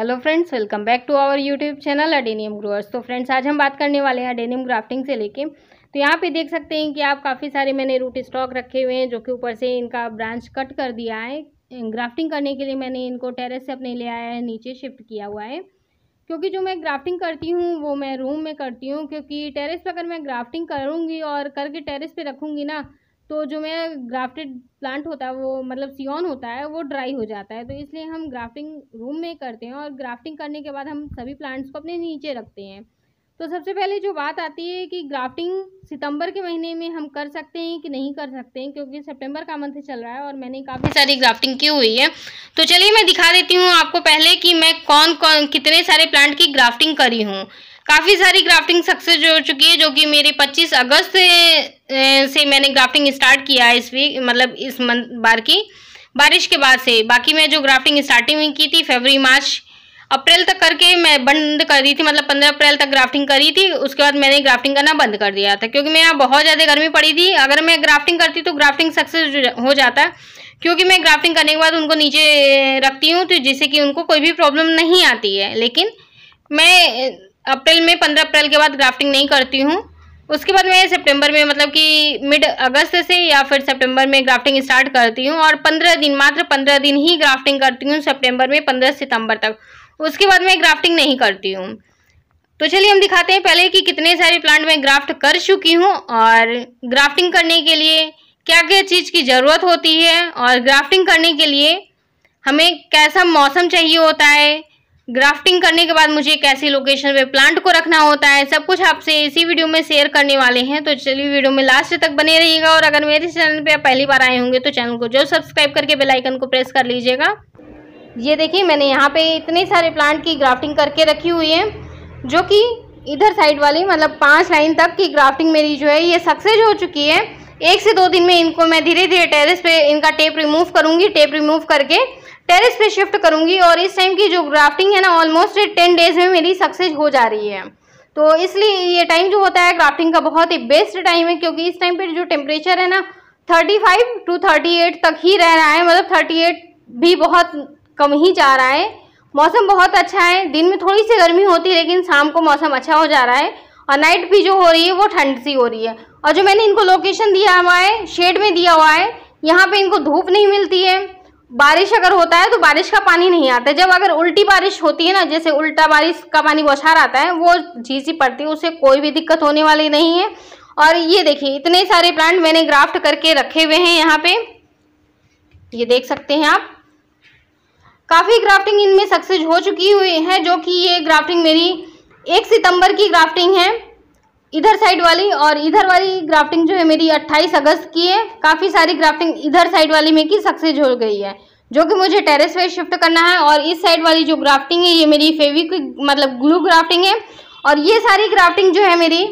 hello friends welcome back to our YouTube channel adenium growers तो friends आज हम बात करने वाले हैं अडेनियम ग्राफ्टिंग से लेके तो यहाँ पे देख सकते हैं कि आप काफ़ी सारे मैंने रूट स्टॉक रखे हुए हैं जो कि ऊपर से इनका ब्रांच कट कर दिया है ग्राफ्टिंग करने के लिए मैंने इनको टेरेस से अपने ले आया है नीचे शिफ्ट किया हुआ है क्योंकि जो मैं ग्राफ्टिंग करती हूँ वो मैं रूम में करती हूँ क्योंकि टेरेस पर अगर मैं ग्राफ्टिंग करूँगी और करके टेरेस पर रखूँगी ना तो जो मेरा ग्राफ्टेड प्लांट होता है वो मतलब सियोन होता है वो ड्राई हो जाता है तो इसलिए हम ग्राफ्टिंग रूम में करते हैं और ग्राफ्टिंग करने के बाद हम सभी प्लांट्स को अपने नीचे रखते हैं तो सबसे पहले जो बात आती है कि ग्राफ्टिंग सितंबर के महीने में हम कर सकते हैं कि नहीं कर सकते हैं क्योंकि सितंबर का मंथ चल रहा है और मैंने काफ़ी सारी ग्राफ्टिंग की हुई है तो चलिए मैं दिखा देती हूँ आपको पहले कि मैं कौन कौन कितने सारे प्लांट की ग्राफ्टिंग करी हूँ काफ़ी सारी ग्राफ्टिंग सक्सेस हो चुकी है जो कि मेरे 25 अगस्त से मैंने ग्राफ्टिंग स्टार्ट किया है इस वीक मतलब इस मंथ बार की बारिश के बाद से बाकी मैं जो ग्राफ्टिंग स्टार्टिंग की थी फरवरी मार्च अप्रैल तक करके मैं बंद कर रही थी मतलब पंद्रह अप्रैल तक ग्राफ्टिंग करी थी उसके बाद मैंने ग्राफ्टिंग करना बंद कर दिया था क्योंकि मैं यहाँ बहुत ज़्यादा गर्मी पड़ी थी अगर मैं ग्राफ्टिंग करती तो ग्राफ्टिंग सक्सेस हो जाता क्योंकि मैं ग्राफ्टिंग करने के बाद उनको नीचे रखती हूँ तो जिससे कि उनको कोई भी प्रॉब्लम नहीं आती है लेकिन मैं अप्रैल में पंद्रह अप्रैल के बाद ग्राफ्टिंग नहीं करती हूँ उसके बाद मैं सितंबर में मतलब कि मिड अगस्त से या फिर सितंबर में ग्राफ्टिंग स्टार्ट करती हूँ और पंद्रह दिन मात्र पंद्रह दिन ही ग्राफ्टिंग करती हूँ सितंबर में पंद्रह सितंबर तक उसके बाद मैं ग्राफ्टिंग नहीं करती हूँ तो चलिए हम दिखाते हैं पहले कि कितने सारे प्लांट मैं ग्राफ्ट कर चुकी हूँ और ग्राफ्टिंग करने के लिए क्या क्या चीज़ की ज़रूरत होती है और ग्राफ्टिंग करने के लिए हमें कैसा मौसम चाहिए होता है ग्राफ्टिंग करने के बाद मुझे कैसे लोकेशन पे प्लांट को रखना होता है सब कुछ आपसे इसी वीडियो में शेयर करने वाले हैं तो चलिए वीडियो में लास्ट तक बने रहिएगा और अगर मेरे चैनल पे आप पहली बार आए होंगे तो चैनल को जो सब्सक्राइब करके बेल आइकन को प्रेस कर लीजिएगा ये देखिए मैंने यहाँ पे इतने सारे प्लांट की ग्राफ्टिंग करके रखी हुई है जो कि इधर साइड वाली मतलब पाँच लाइन तक की ग्राफ्टिंग मेरी जो है ये सक्सेस हो चुकी है एक से दो दिन में इनको मैं धीरे धीरे टेरिस पे इनका टेप रिमूव करूँगी टेप रिमूव करके टेरेस पे शिफ्ट करूँगी और इस टाइम की जो ग्राफ्टिंग है ना ऑलमोस्ट टेन डेज में मेरी सक्सेस हो जा रही है तो इसलिए ये टाइम जो होता है ग्राफ्टिंग का बहुत ही बेस्ट टाइम है क्योंकि इस टाइम पर जो टेम्परेचर है ना 35 टू 38 तक ही रह रहा है मतलब 38 भी बहुत कम ही जा रहा है मौसम बहुत अच्छा है दिन में थोड़ी सी गर्मी होती है लेकिन शाम को मौसम अच्छा हो जा रहा है और नाइट भी जो हो रही है वो ठंड सी हो रही है और जो मैंने इनको लोकेशन दिया हुआ है शेड में दिया हुआ है यहाँ पे इनको धूप नहीं मिलती है बारिश अगर होता है तो बारिश का पानी नहीं आता जब अगर उल्टी बारिश होती है ना जैसे उल्टा बारिश का पानी बछार आता है वो झीसी पड़ती है उसे कोई भी दिक्कत होने वाली नहीं है और ये देखिए इतने सारे प्लांट मैंने ग्राफ्ट करके रखे हुए हैं यहाँ पे ये देख सकते हैं आप काफ़ी ग्राफ्टिंग इनमें सक्सेस हो चुकी हुई है जो कि ये ग्राफ्टिंग मेरी एक सितंबर की ग्राफ्टिंग है इधर साइड वाली और इधर वाली ग्राफ्टिंग जो है मेरी 28 अगस्त की है काफ़ी सारी ग्राफ्टिंग इधर साइड वाली में की सक्सेस हो गई है जो कि मुझे टेरेस पे शिफ्ट करना है और इस साइड वाली जो ग्राफ्टिंग है ये मेरी फेविक मतलब ग्लू ग्राफ्टिंग है और ये सारी ग्राफ्टिंग जो है मेरी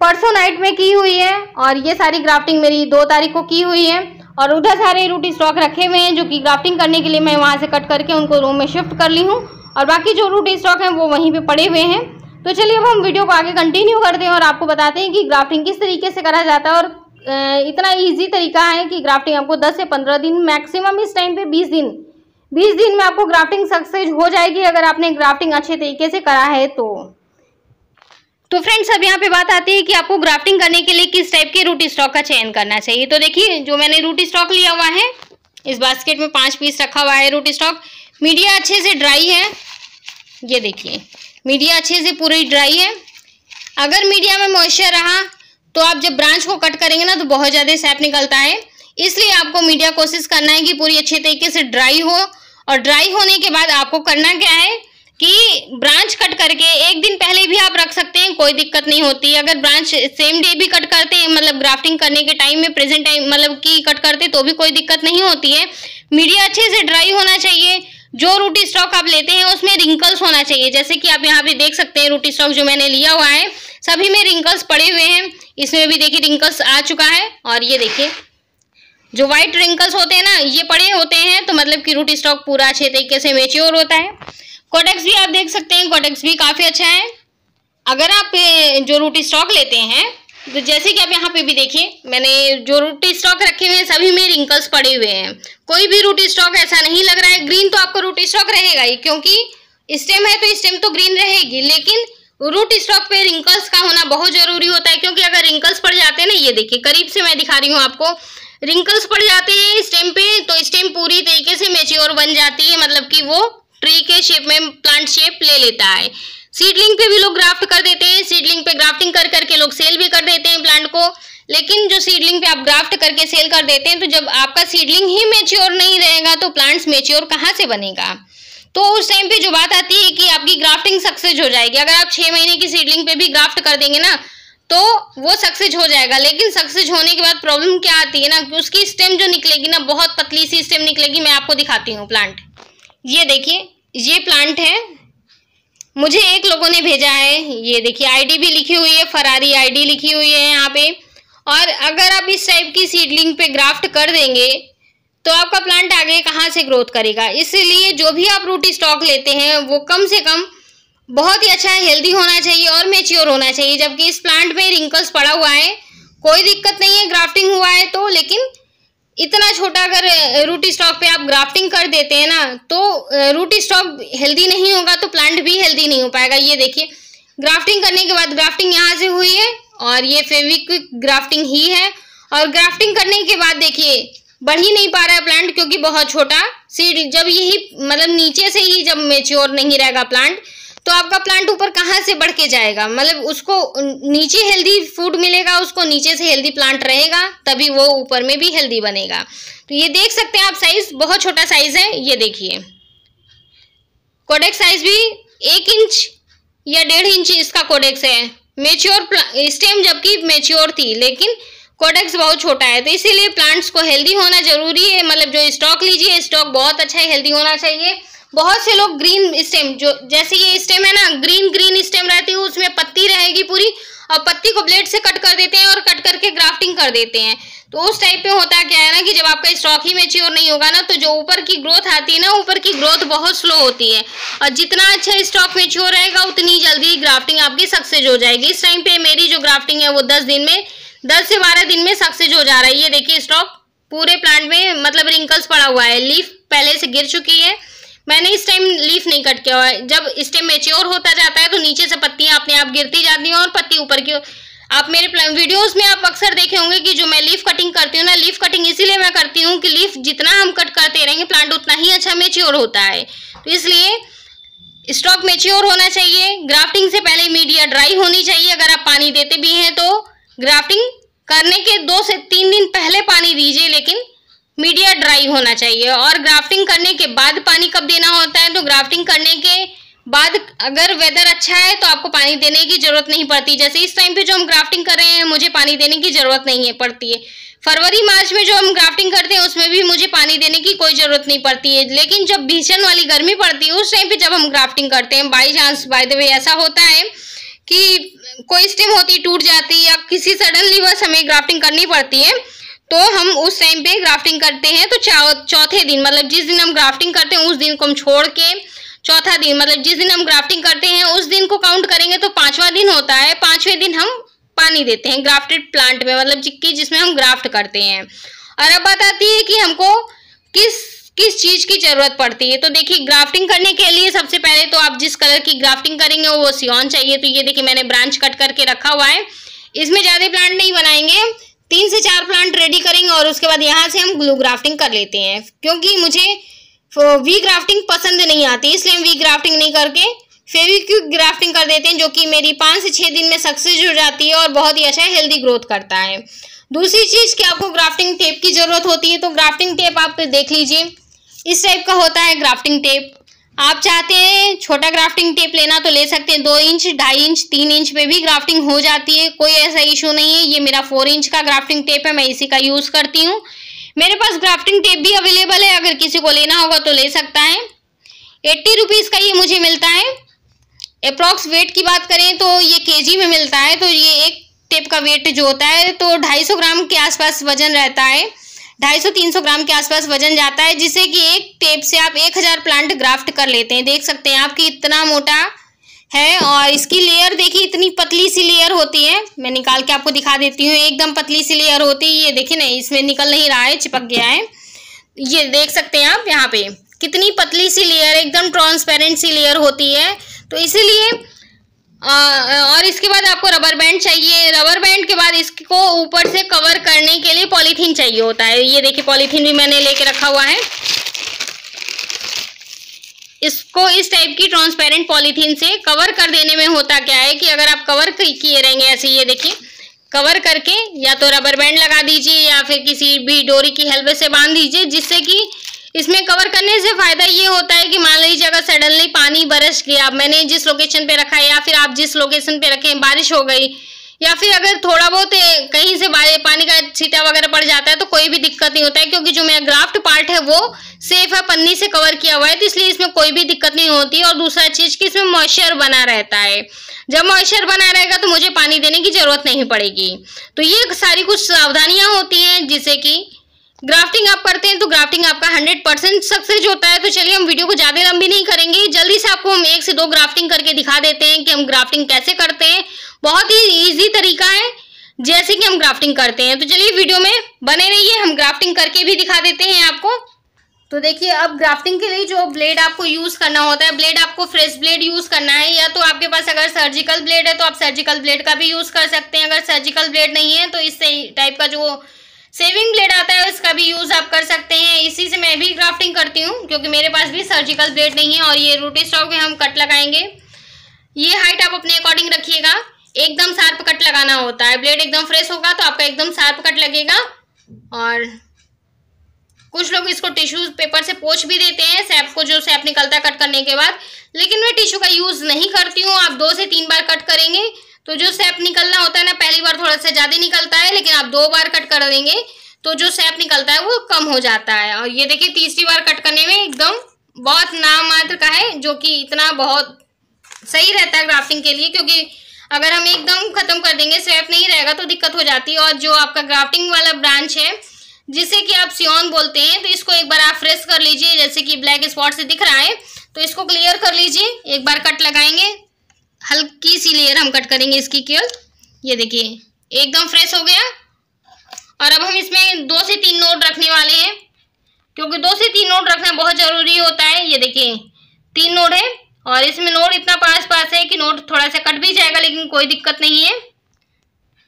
परसों नाइट में की हुई है और ये सारी ग्राफ्टिंग मेरी दो तारीख को की हुई है और उधर सारे रूट स्टॉक रखे हुए हैं जो कि ग्राफ्टिंग करने के लिए मैं वहाँ से कट करके उनको रूम में शिफ्ट कर ली हूँ और बाकी जो रूट स्टॉक हैं वो वहीं पर पड़े हुए हैं तो चलिए अब हम वीडियो को आगे कंटिन्यू करते हैं और आपको बताते हैं कि ग्राफ्टिंग किस तरीके से करा जाता है और इतना ईजी तरीका है कि ग्राफ्टिंग आपको दस से पंद्रह दिन मैक्सिमम इस टाइम पे बीस दिन बीस दिन में आपको ग्राफ्टिंग सक्सेस हो जाएगी अगर आपने ग्राफ्टिंग अच्छे तरीके से करा है तो तो फ्रेंड्स अब यहाँ पे बात आती है कि आपको ग्राफ्टिंग करने के लिए किस टाइप के रूट स्टॉक का चयन करना चाहिए तो देखिए जो मैंने रूट स्टॉक लिया हुआ है इस बास्केट में पाँच पीस रखा हुआ है रूट स्टॉक मीडिया अच्छे से ड्राई है ये देखिए मीडिया अच्छे से पूरी ड्राई है अगर मीडिया में मॉइस्चर रहा तो आप जब ब्रांच को कट करेंगे ना तो बहुत ज़्यादा सैप निकलता है इसलिए आपको मीडिया कोशिश करना है कि पूरी अच्छे तरीके से ड्राई हो और ड्राई होने के बाद आपको करना क्या है कि ब्रांच कट करके एक दिन पहले भी आप रख सकते हैं कोई दिक्कत नहीं होती अगर ब्रांच सेम डे भी कट करते हैं मतलब ग्राफ्टिंग करने के टाइम में प्रेजेंट टाइम मतलब कि कट करते तो भी कोई दिक्कत नहीं होती है मीडिया अच्छे से ड्राई होना चाहिए जो रूटी स्टॉक आप लेते हैं उसमें रिंकल्स होना चाहिए जैसे कि आप यहाँ पे देख सकते हैं रूटी स्टॉक जो मैंने लिया हुआ है सभी में रिंकल्स पड़े हुए हैं इसमें भी देखिए रिंकल्स आ चुका है और ये देखिए जो व्हाइट रिंकल्स होते हैं ना ये पड़े होते हैं तो मतलब कि रूटी स्टॉक पूरा अच्छे तरीके से मेच्योर होता है कोडेक्स भी आप देख सकते हैं कोडेक्स भी काफ़ी अच्छा है अगर आप जो रूटी स्टॉक लेते हैं तो जैसे कि आप यहाँ पे भी देखिए मैंने जो रूट स्टॉक रखे हुए हैं सभी में रिंकल्स पड़े हुए हैं कोई भी रूट स्टॉक ऐसा नहीं लग रहा है ग्रीन तो आपका रूट स्टॉक रहेगा ही क्योंकि स्टेम है तो स्टेम तो ग्रीन रहेगी लेकिन रूट स्टॉक पे रिंकल्स का होना बहुत जरूरी होता है क्योंकि अगर रिंकल्स पड़ जाते हैं ना ये देखिए करीब से मैं दिखा रही हूँ आपको रिंकल्स पड़ जाते हैं स्टेम पे तो स्टेम पूरी तरीके से मेच्योर बन जाती है मतलब कि वो ट्री के शेप में प्लांट शेप ले लेता है सीडलिंग पे भी लोग ग्राफ्ट कर देते हैं सीडलिंग पे ग्राफ्टिंग कर करके लोग सेल भी कर देते हैं प्लांट को लेकिन जो सीडलिंग पे आप ग्राफ्ट करके सेल कर देते हैं तो जब आपका सीडलिंग ही मेच्योर नहीं रहेगा तो प्लांट्स मेच्योर कहाँ से बनेगा तो उस टाइम पे जो बात आती है कि आपकी ग्राफ्टिंग सक्सेस हो जाएगी अगर आप छः महीने की सीडलिंग पे भी ग्राफ्ट कर देंगे ना तो वो सक्सेस हो जाएगा लेकिन सक्सेस होने के बाद प्रॉब्लम क्या आती है ना कि उसकी स्टेम जो निकलेगी ना बहुत पतली सी स्टेम निकलेगी मैं आपको दिखाती हूँ प्लांट ये देखिए ये प्लांट है मुझे एक लोगों ने भेजा है ये देखिए आईडी भी लिखी हुई है फरारी आईडी लिखी हुई है यहाँ पे और अगर आप इस टाइप की सीडलिंग पे ग्राफ्ट कर देंगे तो आपका प्लांट आगे कहाँ से ग्रोथ करेगा इसलिए जो भी आप रूट स्टॉक लेते हैं वो कम से कम बहुत ही अच्छा हेल्दी होना चाहिए और मेच्योर होना चाहिए जबकि इस प्लांट में रिंकल्स पड़ा हुआ है कोई दिक्कत नहीं है ग्राफ्टिंग हुआ है तो लेकिन इतना छोटा अगर रूट स्टॉक पे आप ग्राफ्टिंग कर देते हैं ना तो रूट स्टॉक हेल्दी नहीं होगा तो प्लांट भी हेल्दी नहीं हो पाएगा ये देखिए ग्राफ्टिंग करने के बाद ग्राफ्टिंग यहाँ से हुई है और ये फेविक्विक ग्राफ्टिंग ही है और ग्राफ्टिंग करने के बाद देखिए बढ़ ही नहीं पा रहा है प्लांट क्योंकि बहुत छोटा सीड जब यही मतलब नीचे से ही जब मेच्योर नहीं रहेगा प्लांट तो आपका प्लांट ऊपर कहाँ से बढ़ के जाएगा मतलब उसको नीचे हेल्दी फूड मिलेगा उसको नीचे से हेल्दी प्लांट रहेगा तभी वो ऊपर में भी हेल्दी बनेगा तो ये देख सकते हैं आप साइज बहुत छोटा साइज है ये देखिए कोडेक्स साइज भी एक इंच या डेढ़ इंच इसका कोडेक्स है मेच्योर स्टेम जबकि मेच्योर थी लेकिन कोडेक्स बहुत छोटा है तो इसीलिए प्लांट्स को हेल्दी होना जरूरी है मतलब जो स्टॉक लीजिए स्टॉक बहुत अच्छा है हेल्दी होना चाहिए बहुत से लोग ग्रीन स्टेम जो जैसे ये स्टेम है ना ग्रीन ग्रीन स्टेम रहती है उसमें पत्ती रहेगी पूरी और पत्ती को ब्लेड से कट कर देते हैं और कट करके ग्राफ्टिंग कर देते हैं तो उस टाइप पे होता क्या है ना कि जब आपका स्टॉक ही मेच्योर नहीं होगा ना तो जो ऊपर की ग्रोथ आती है ना ऊपर की ग्रोथ बहुत स्लो होती है और जितना अच्छा स्टॉक मेच्योर रहेगा उतनी जल्दी ग्राफ्टिंग आपकी सक्सेस हो जाएगी इस टाइम पे मेरी जो ग्राफ्टिंग है वो दस दिन में दस से बारह दिन में सक्सेस हो जा रही है देखिए स्टॉक पूरे प्लांट में मतलब रिंकल्स पड़ा हुआ है लीफ पहले से गिर चुकी है मैंने इस टाइम लीफ नहीं कट किया हुआ है जब स्टेम मेच्योर होता जाता है तो नीचे से पत्तियां अपने आप गिरती जाती हैं और पत्ती ऊपर की आप मेरे वीडियोस में आप अक्सर देखे होंगे कि जो मैं लीफ कटिंग करती हूँ ना लीफ कटिंग इसीलिए मैं करती हूँ कि लीफ जितना हम कट करते रहेंगे प्लांट उतना ही अच्छा मेच्योर होता है तो इसलिए स्टॉक मेच्योर होना चाहिए ग्राफ्टिंग से पहले मीडिया ड्राई होनी चाहिए अगर आप पानी देते भी हैं तो ग्राफ्टिंग करने के दो से तीन दिन पहले पानी दीजिए लेकिन मीडिया ड्राई होना चाहिए और ग्राफ्टिंग करने के बाद पानी कब देना होता है तो ग्राफ्टिंग करने के बाद अगर वेदर अच्छा है तो आपको पानी देने की जरूरत नहीं पड़ती जैसे इस टाइम पे जो हम ग्राफ्टिंग कर रहे हैं मुझे पानी देने की जरूरत नहीं है पड़ती है फरवरी मार्च में जो हम ग्राफ्टिंग करते हैं उसमें भी मुझे पानी देने की कोई ज़रूरत नहीं पड़ती है लेकिन जब भीषण वाली गर्मी पड़ती है उस टाइम पे जब हम ग्राफ्टिंग करते हैं by chance by the way ऐसा होता है कि कोई स्टेम होती टूट जाती है या किसी सडनली बस हमें ग्राफ्टिंग करनी पड़ती है तो हम उस टाइम पे ग्राफ्टिंग करते हैं तो चौथे दिन मतलब जिस दिन हम ग्राफ्टिंग करते हैं उस दिन को हम छोड़ के चौथा दिन मतलब जिस दिन हम ग्राफ्टिंग करते हैं उस दिन को काउंट करेंगे तो पांचवा दिन होता है पांचवें दिन हम पानी देते हैं ग्राफ्टेड प्लांट में मतलब जिक्की जिसमें हम ग्राफ्ट करते हैं और अब बताती है कि हमको किस किस चीज़ की ज़रूरत पड़ती है तो देखिए ग्राफ्टिंग करने के लिए सबसे पहले तो आप जिस कलर की ग्राफ्टिंग करेंगे वो सियोन चाहिए तो ये देखिए मैंने ब्रांच कट करके रखा हुआ है इसमें ज़्यादा प्लांट नहीं बनाएंगे तीन से चार प्लांट रेडी करेंगे और उसके बाद यहाँ से हम ग्लू ग्राफ्टिंग कर लेते हैं क्योंकि मुझे वी ग्राफ्टिंग पसंद नहीं आती इसलिए हम वी ग्राफ्टिंग नहीं करके फेविक्विक ग्राफ्टिंग कर देते हैं जो कि मेरी पाँच से छः दिन में सक्सेस हो जाती है और बहुत ही अच्छा हेल्दी ग्रोथ करता है दूसरी चीज़ कि आपको ग्राफ्टिंग टेप की ज़रूरत होती है तो ग्राफ्टिंग टेप आप देख लीजिए इस टाइप का होता है ग्राफ्टिंग टेप आप चाहते हैं छोटा ग्राफ्टिंग टेप लेना तो ले सकते हैं दो इंच ढाई इंच तीन इंच पे भी ग्राफ्टिंग हो जाती है कोई ऐसा इशू नहीं है ये मेरा फोर इंच का ग्राफ्टिंग टेप है मैं इसी का यूज़ करती हूँ मेरे पास ग्राफ्टिंग टेप भी अवेलेबल है अगर किसी को लेना होगा तो ले सकता है एट्टी रुपीज़ का ये मुझे मिलता है अप्रॉक्स वेट की बात करें तो ये के में मिलता है तो ये एक टेप का वेट जो होता है तो ढाई ग्राम के आसपास वजन रहता है तीन सौ ग्राम के आसपास वजन जाता है जिससे कि एक टेप से आप हजार प्लांट ग्राफ्ट कर लेते हैं देख सकते हैं आपकी इतना मोटा है और इसकी लेयर देखिए इतनी पतली सी लेयर होती है मैं निकाल के आपको दिखा देती हूँ एकदम पतली सी लेयर होती है ये देखिए ना इसमें निकल नहीं रहा है चिपक गया है ये देख सकते हैं आप यहाँ पे कितनी पतली सी लेयर एकदम ट्रांसपेरेंट सी लेयर होती है तो इसीलिए और इसके बाद आपको रबर बैंड चाहिए रबर बैंड के बाद इसको ऊपर से कवर करने के लिए पॉलीथीन चाहिए होता है ये देखिए पॉलीथीन भी मैंने लेके रखा हुआ है इसको इस टाइप की ट्रांसपेरेंट पॉलीथीन से कवर कर देने में होता क्या है कि अगर आप कवर किए रहेंगे ऐसे ये देखिए कवर करके या तो रबर बैंड लगा दीजिए या फिर किसी भी डोरी की हेल्प से बांध दीजिए जिससे कि इसमें कवर करने से फायदा ये होता है कि मान लीजिए अगर सडनली पानी बरस गया मैंने जिस लोकेशन पे रखा है या फिर आप जिस लोकेशन पे हैं बारिश हो गई या फिर अगर थोड़ा बहुत कहीं से पानी का छीटा वगैरह पड़ जाता है तो कोई भी दिक्कत नहीं होता है क्योंकि जो मेरा ग्राफ्ट पार्ट है वो सेफ है पन्नी से कवर किया हुआ है तो इसलिए इसमें कोई भी दिक्कत नहीं होती और दूसरा चीज़ कि इसमें मॉइस्चर बना रहता है जब मॉइस्चर बना रहेगा तो मुझे पानी देने की ज़रूरत नहीं पड़ेगी तो ये सारी कुछ सावधानियां होती हैं जिसे कि ग्राफ्टिंग आप करते हैं तो ग्राफ्टिंग आपका 100 परसेंट सक्सेस होता है तो चलिए हम वीडियो को ज़्यादा लंबी नहीं करेंगे जल्दी से आपको हम एक से दो ग्राफ्टिंग करके दिखा देते हैं कि हम ग्राफ्टिंग कैसे करते हैं बहुत ही ईजी तरीका है जैसे कि हम ग्राफ्टिंग करते हैं तो चलिए वीडियो में बने रहिए हम ग्राफ्टिंग करके भी दिखा देते हैं आपको तो देखिए अब ग्राफ्टिंग के लिए जो ब्लेड आपको यूज़ करना होता है ब्लेड आपको फ्रेश ब्लेड यूज़ करना है या तो आपके पास अगर सर्जिकल ब्लेड है तो आप सर्जिकल ब्लेड का भी यूज़ कर सकते हैं अगर सर्जिकल ब्लेड नहीं है तो इस टाइप का जो सेविंग ब्लेड आता है इसका भी यूज़ आप कर सकते हैं इसी से मैं भी क्राफ्टिंग करती हूँ क्योंकि मेरे पास भी सर्जिकल ब्लेड नहीं है और ये रोटी स्टॉक है हम कट लगाएंगे ये हाइट आप अपने अकॉर्डिंग रखिएगा एकदम शार्प कट लगाना होता है ब्लेड एकदम फ्रेश होगा तो आपका एकदम शार्प कट लगेगा और कुछ लोग इसको टिश्यू पेपर से पोछ भी देते हैं सैप को जो सैप निकलता है कट करने के बाद लेकिन मैं टिश्यू का यूज़ नहीं करती हूँ आप दो से तीन बार कट करेंगे तो जो सेप निकलना होता है ना पहली बार थोड़ा सा ज़्यादा निकलता है लेकिन आप दो बार कट कर देंगे तो जो सेप निकलता है वो कम हो जाता है और ये देखिए तीसरी बार कट करने में एकदम बहुत नाम मात्र का है जो कि इतना बहुत सही रहता है ग्राफ्टिंग के लिए क्योंकि अगर हम एकदम ख़त्म कर देंगे सेप नहीं रहेगा तो दिक्कत हो जाती है और जो आपका ग्राफ्टिंग वाला ब्रांच है जिसे कि आप सियोन बोलते हैं तो इसको एक बार आप फ्रेश कर लीजिए जैसे कि ब्लैक स्पॉट से दिख रहा है तो इसको क्लियर कर लीजिए एक बार कट लगाएंगे हल्की सी लेयर हम कट करेंगे इसकी केवल ये देखिए एकदम फ्रेश हो गया और अब हम इसमें दो से तीन नोट रखने वाले हैं क्योंकि दो से तीन नोट रखना बहुत ज़रूरी होता है ये देखिए तीन नोट है और इसमें नोट इतना पास पास है कि नोट थोड़ा सा कट भी जाएगा लेकिन कोई दिक्कत नहीं है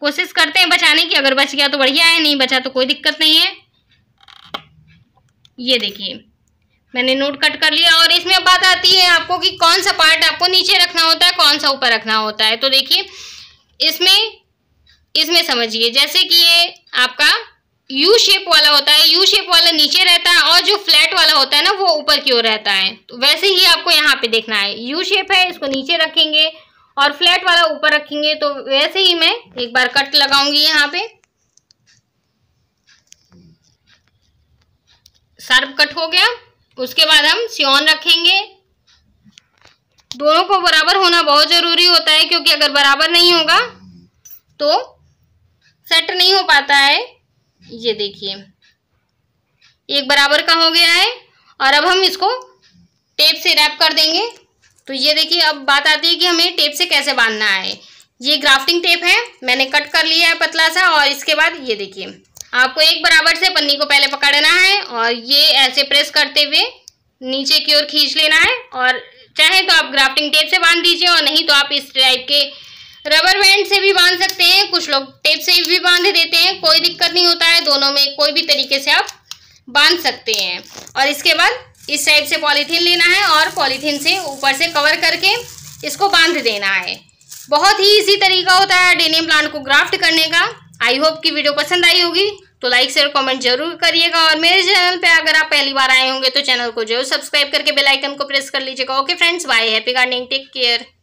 कोशिश करते हैं बचाने की अगर बच गया तो बढ़िया है नहीं बचा तो कोई दिक्कत नहीं है ये देखिए मैंने नोट कट कर लिया और इसमें अब बात आती है आपको कि कौन सा पार्ट आपको नीचे रखना होता है कौन सा ऊपर रखना होता है तो देखिए इसमें इसमें समझिए जैसे कि ये आपका यू शेप वाला होता है यू शेप वाला नीचे रहता है और जो फ्लैट वाला होता है ना वो ऊपर की ओर रहता है तो वैसे ही आपको यहाँ पे देखना है यू शेप है इसको नीचे रखेंगे और फ्लैट वाला ऊपर रखेंगे तो वैसे ही मैं एक बार कट लगाऊंगी यहाँ पे सर्व कट हो गया उसके बाद हम सियोन रखेंगे दोनों को बराबर होना बहुत ज़रूरी होता है क्योंकि अगर बराबर नहीं होगा तो सेट नहीं हो पाता है ये देखिए एक बराबर का हो गया है और अब हम इसको टेप से रैप कर देंगे तो ये देखिए अब बात आती है कि हमें टेप से कैसे बांधना है ये ग्राफ्टिंग टेप है मैंने कट कर लिया है पतला सा और इसके बाद ये देखिए आपको एक बराबर से पन्नी को पहले पकड़ना है और ये ऐसे प्रेस करते हुए नीचे की ओर खींच लेना है और चाहे तो आप ग्राफ्टिंग टेप से बांध दीजिए और नहीं तो आप इस टाइप के रबर बैंड से भी बांध सकते हैं कुछ लोग टेप से भी बांध देते हैं कोई दिक्कत नहीं होता है दोनों में कोई भी तरीके से आप बांध सकते हैं और इसके बाद इस साइड से पॉलीथीन लेना है और पॉलीथीन से ऊपर से कवर करके इसको बांध देना है बहुत ही इजी तरीका होता है डेनियम प्लांट को ग्राफ्ट करने का आई होप कि वीडियो पसंद आई होगी तो लाइक शेयर कमेंट जरूर करिएगा और मेरे चैनल पे अगर आप पहली बार आए होंगे तो चैनल को जरूर सब्सक्राइब करके बेल आइकन को प्रेस कर लीजिएगा okay friends bye happy gardening take care